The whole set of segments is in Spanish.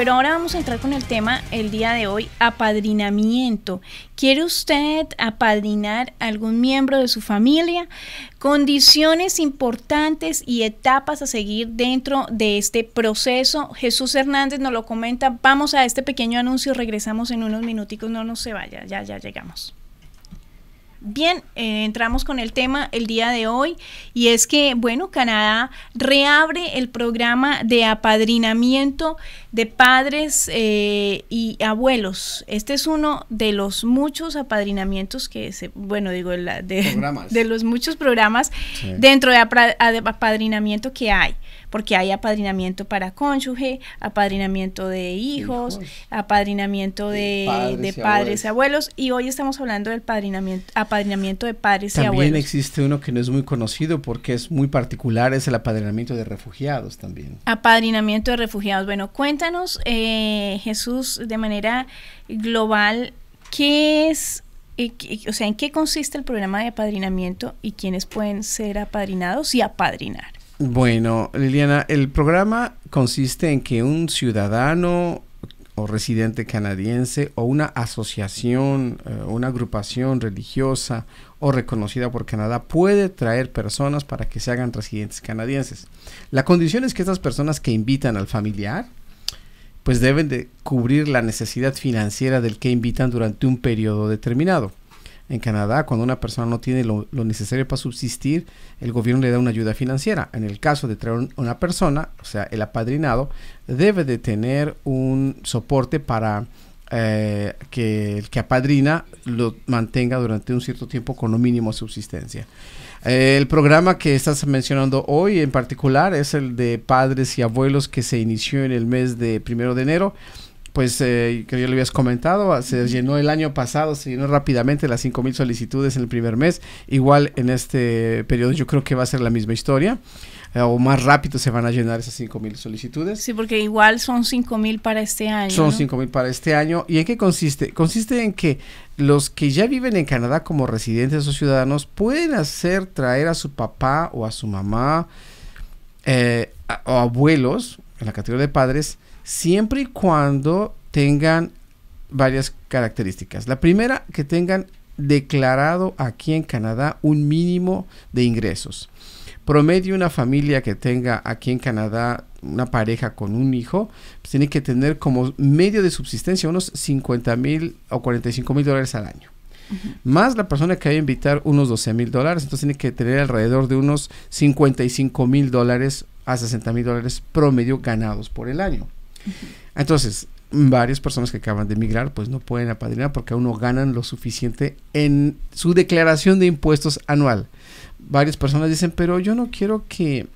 pero ahora vamos a entrar con el tema el día de hoy, apadrinamiento. ¿Quiere usted apadrinar a algún miembro de su familia? Condiciones importantes y etapas a seguir dentro de este proceso. Jesús Hernández nos lo comenta. Vamos a este pequeño anuncio, regresamos en unos minuticos, no nos se vaya, ya, ya llegamos. Bien, eh, entramos con el tema el día de hoy y es que, bueno, Canadá reabre el programa de apadrinamiento de padres eh, y abuelos. Este es uno de los muchos apadrinamientos que se, bueno, digo, de, de, los muchos programas dentro de apadrinamiento que hay porque hay apadrinamiento para cónyuge, apadrinamiento de hijos, apadrinamiento de, padres, y abuelos, y hoy estamos hablando del apadrinamiento de padres y abuelos. También existe uno que no es muy conocido porque es muy particular, es el apadrinamiento de refugiados también. Apadrinamiento de refugiados. Bueno, cuéntanos, eh, Jesús, de manera global, ¿qué es eh, o sea, ¿en qué consiste el programa de apadrinamiento y quiénes pueden ser apadrinados y apadrinar? Bueno, Liliana, el programa consiste en que un ciudadano o residente canadiense o una asociación, eh, una agrupación religiosa o reconocida por Canadá puede traer personas para que se hagan residentes canadienses. La condición es que estas personas que invitan al familiar, pues deben de cubrir la necesidad financiera del que invitan durante un periodo determinado. En Canadá, cuando una persona no tiene lo, necesario para subsistir, el gobierno le da una ayuda financiera. En el caso de traer una persona, o sea, el apadrinado, debe de tener un soporte para eh, que el que apadrina lo mantenga durante un cierto tiempo con lo mínimo de subsistencia. El programa que estás mencionando hoy en particular es el de padres y abuelos que se inició en el mes de primero de enero pues eh, que ya le habías comentado, ah, se llenó el año pasado, se llenó rápidamente las mil solicitudes en el primer mes. Igual en este periodo yo creo que va a ser la misma historia eh, o más rápido se van a llenar esas mil solicitudes. Sí, porque igual son mil para este año. Son cinco mil para este año. ¿Y en qué consiste? Consiste en que los que ya viven en Canadá como residentes o ciudadanos pueden hacer traer a su papá o a su mamá eh, o abuelos en la categoría de padres, siempre y cuando tengan varias características. La primera, que tengan declarado aquí en Canadá un mínimo de ingresos. Promedio una familia que tenga aquí en Canadá una pareja con un hijo, pues tiene que tener como medio de subsistencia unos 50 mil o 45 mil dólares al año. Más la persona que va a invitar unos 12 mil dólares, entonces tiene que tener alrededor de unos 55 mil dólares a 60 mil dólares promedio ganados por el año. Entonces, varias personas que acaban de emigrar pues no pueden apadrinar porque aún no ganan lo suficiente en su declaración de impuestos anual. Varias personas dicen, pero yo no quiero que,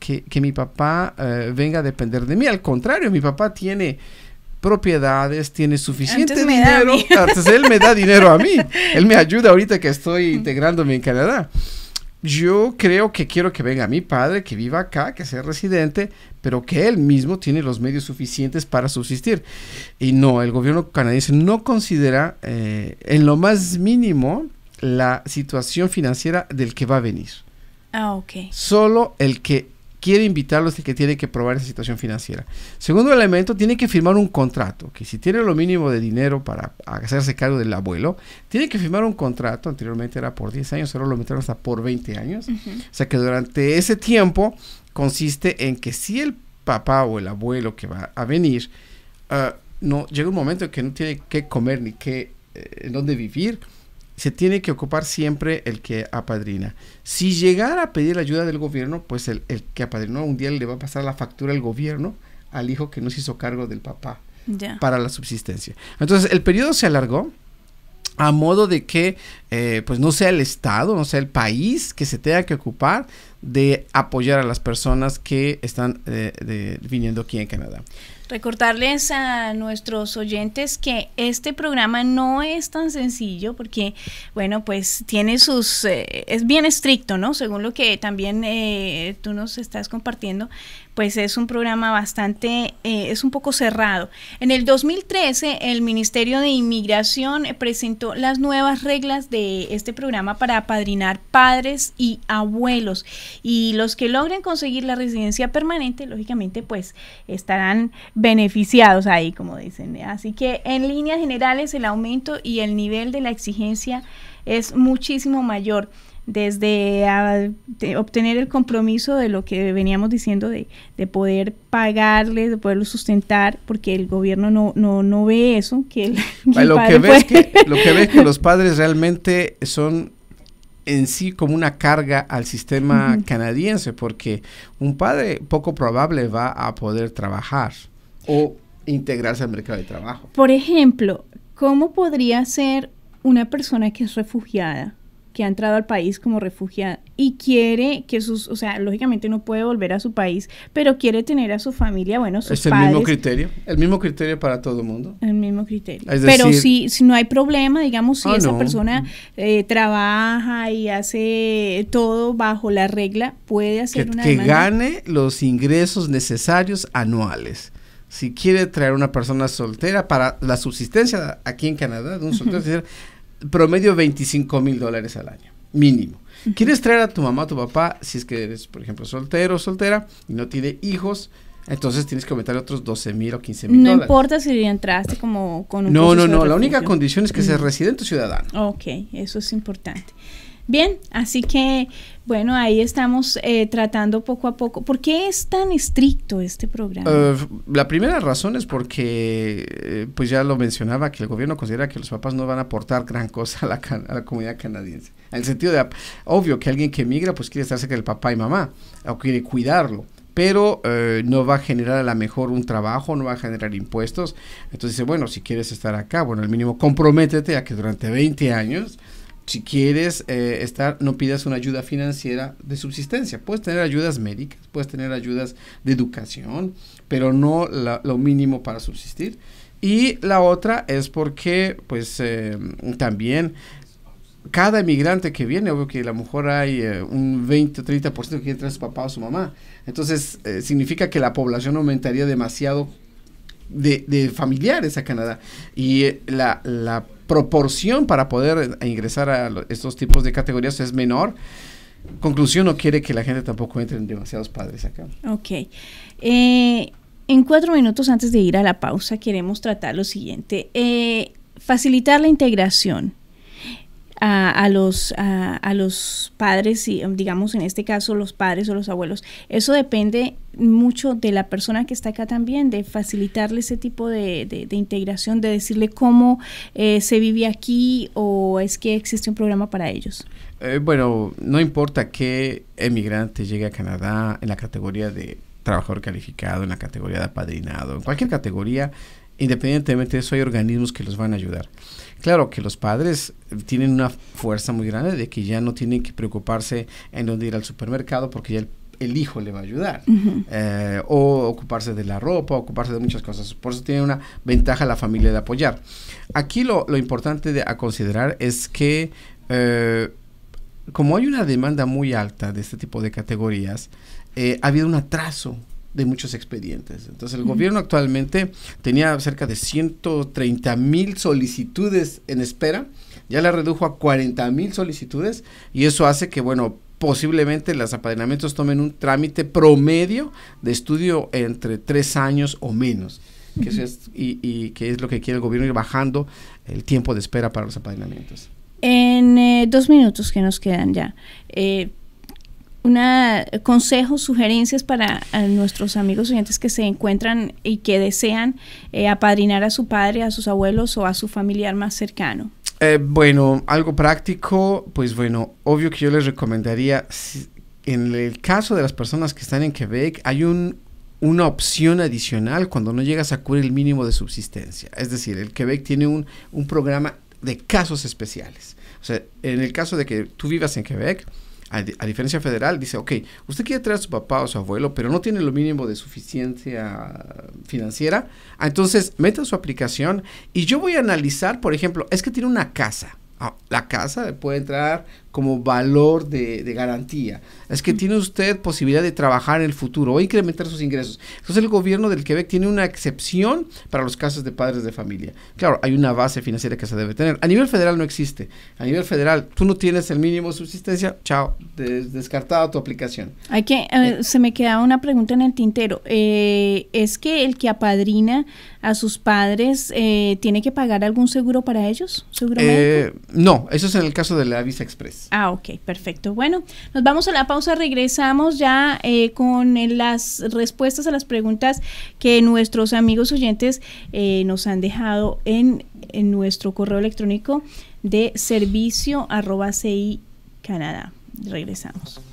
que, mi papá eh, venga a depender de mí. Al contrario, mi papá tiene propiedades, tiene suficiente dinero. Entonces, él me da dinero a mí. Él me ayuda ahorita que estoy integrándome en Canadá. Yo creo que quiero que venga mi padre, que viva acá, que sea residente, pero que él mismo tiene los medios suficientes para subsistir. Y no, el gobierno canadiense no considera eh, en lo más mínimo la situación financiera del que va a venir. Ah, ok. Solo el que Quiere invitarlos y que tiene que probar esa situación financiera. Segundo elemento, tiene que firmar un contrato, que si tiene lo mínimo de dinero para hacerse cargo del abuelo, tiene que firmar un contrato, anteriormente era por 10 años, ahora lo metieron hasta por 20 años. O sea que durante ese tiempo consiste en que si el papá o el abuelo que va a venir, ah, no llega un momento en que no tiene que comer ni qué, eh, en dónde vivir, se tiene que ocupar siempre el que apadrina. Si llegara a pedir la ayuda del gobierno, pues el, que apadrinó un día le va a pasar la factura al gobierno al hijo que no se hizo cargo del papá para la subsistencia. Entonces, el periodo se alargó a modo de que eh, pues no sea el Estado, no sea el país que se tenga que ocupar de apoyar a las personas que están eh, viniendo aquí en Canadá. Recordarles a nuestros oyentes que este programa no es tan sencillo porque, bueno, pues tiene sus, eh, es bien estricto, ¿no? Según lo que también eh, tú nos estás compartiendo, pues es un programa bastante, es un poco cerrado. En el 2013, el Ministerio de Inmigración presentó las nuevas reglas de este programa para apadrinar padres y abuelos y los que logren conseguir la residencia permanente, lógicamente, pues estarán beneficiados ahí, como dicen. ¿eh? Así que en líneas generales el aumento y el nivel de la exigencia es muchísimo mayor desde ah, obtener el compromiso de lo que veníamos diciendo de, de, poder pagarles, de poderlo sustentar, porque el gobierno no, no, no ve eso. Que lo, que ves que, lo que que los padres realmente son en sí como una carga al sistema canadiense, porque un padre poco probable va a poder trabajar o integrarse al mercado de trabajo. Por ejemplo, ¿cómo podría ser una persona que es refugiada, que ha entrado al país como refugiada, y quiere que sus, o sea, lógicamente no puede volver a su país, pero quiere tener a su familia, bueno, Es el mismo criterio, el mismo criterio para todo el mundo. El mismo criterio. pero si, si no hay problema, digamos, si ah, esa persona eh, trabaja y hace todo bajo la regla, puede hacer que, una... Que gane los ingresos necesarios anuales si quiere traer una persona soltera para la subsistencia aquí en Canadá de un soltero, promedio 25 mil dólares al año, mínimo. ¿Quieres traer a tu mamá o tu papá si es que eres, por ejemplo, soltero o soltera y no tiene hijos? Entonces tienes que aumentar otros 12 mil o 15 mil. No importa si entraste como con un... No, no, no. La única condición es que se seas residente tu ciudadano. Ok, eso es importante. Bien, así que bueno, ahí estamos eh, tratando poco a poco. ¿Por qué es tan estricto este programa? Eh, la primera razón es porque, eh, pues ya lo mencionaba, que el gobierno considera que los papás no van a aportar gran cosa a la, comunidad canadiense. En el sentido de, ah, obvio que alguien que emigra, pues quiere estar cerca del papá y mamá, o quiere cuidarlo pero no va a generar a lo mejor un trabajo, no va a generar impuestos. Entonces dice, bueno, si quieres estar acá, bueno, al mínimo comprométete a que durante 20 años si quieres eh, estar, no pidas una ayuda financiera de subsistencia. Puedes tener ayudas médicas, puedes tener ayudas de educación, pero no lo mínimo para subsistir. Y la otra es porque, pues, eh, también cada emigrante que viene, obvio que a lo mejor hay eh, un 20 o 30% que entra a su papá o su mamá. Entonces, significa que la población aumentaría demasiado de, familiares a Canadá. Y eh, la, la proporción para poder eh, ingresar a estos tipos de categorías es menor. Conclusión, no quiere que la gente tampoco entre en demasiados padres acá. Ok. Eh, en cuatro minutos antes de ir a la pausa, queremos tratar lo siguiente. facilitar la integración a, los, a, los padres, y em, digamos en este caso los padres o los abuelos. Eso depende mucho de la persona que está acá también, de facilitarle ese tipo de, de, integración, de decirle cómo eh, se vive aquí o es que existe un programa para ellos. Eh, bueno, no importa qué emigrante llegue a Canadá en la categoría de trabajador calificado, en la categoría de apadrinado, en cualquier categoría, independientemente de eso, hay organismos que los van a ayudar. Claro que los padres tienen una fuerza muy grande de que ya no tienen que preocuparse en dónde ir al supermercado porque ya el, hijo le va a ayudar. Eh, o ocuparse de la ropa, ocuparse de muchas cosas. Por eso tiene una ventaja la familia de apoyar. Aquí lo, importante a considerar es que eh, como hay una demanda muy alta de este tipo de categorías, eh, ha habido un atraso de muchos expedientes. Entonces, el gobierno actualmente tenía cerca de 130 mil solicitudes en espera, ya la redujo a 40 mil solicitudes y eso hace que, bueno, posiblemente los apadenamientos tomen un trámite promedio de estudio entre tres años o menos. Que es, y, que es lo que quiere el gobierno, ir bajando el tiempo de espera para los apadenamientos. En eh, dos minutos que nos quedan ya, eh, una, consejo sugerencias para nuestros amigos oyentes que se encuentran y que desean eh, apadrinar a su padre, a sus abuelos o a su familiar más cercano? Eh, bueno, algo práctico, pues bueno, obvio que yo les recomendaría, en el caso de las personas que están en Quebec, hay un, una opción adicional cuando no llegas a cubrir el mínimo de subsistencia. Es decir, el Quebec tiene un, un programa de casos especiales. O sea, en el caso de que tú vivas en Quebec, a, diferencia federal, dice, ok, usted quiere traer a su papá o su abuelo, pero no tiene lo mínimo de suficiencia financiera, ah, entonces meta su aplicación y yo voy a analizar, por ejemplo, es que tiene una casa. Ah, la casa puede entrar como valor de, garantía. Es que tiene usted posibilidad de trabajar en el futuro o incrementar sus ingresos. Entonces el gobierno del Quebec tiene una excepción para los casos de padres de familia. Claro, hay una base financiera que se debe tener. A nivel federal no existe. A nivel federal, tú no tienes el mínimo de subsistencia, chao, descartada tu aplicación. Hay que, eh, eh. se me queda una pregunta en el tintero. Eh, ¿Es que el que apadrina a sus padres tiene que pagar algún seguro para ellos? ¿Seguro No, eso es en el caso de la Visa Express. Ah, ok, perfecto. Bueno, nos vamos a la pausa, regresamos ya eh, con eh, las respuestas a las preguntas que nuestros amigos oyentes eh, nos han dejado en, en nuestro correo electrónico de servicio arroba ci Canadá. Regresamos.